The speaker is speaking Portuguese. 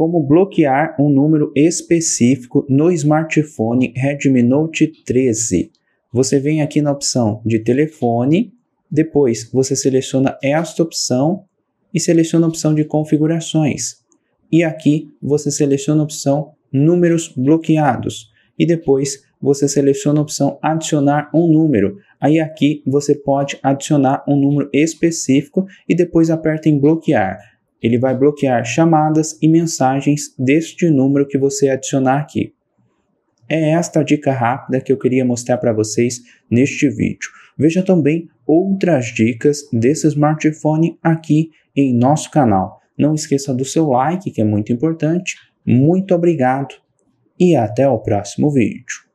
como bloquear um número específico no smartphone Redmi Note 13. Você vem aqui na opção de telefone, depois você seleciona esta opção e seleciona a opção de configurações. E aqui você seleciona a opção números bloqueados e depois você seleciona a opção adicionar um número. Aí aqui você pode adicionar um número específico e depois aperta em bloquear ele vai bloquear chamadas e mensagens deste número que você adicionar aqui. É esta dica rápida que eu queria mostrar para vocês neste vídeo. Veja também outras dicas desse smartphone aqui em nosso canal. Não esqueça do seu like, que é muito importante. Muito obrigado e até o próximo vídeo.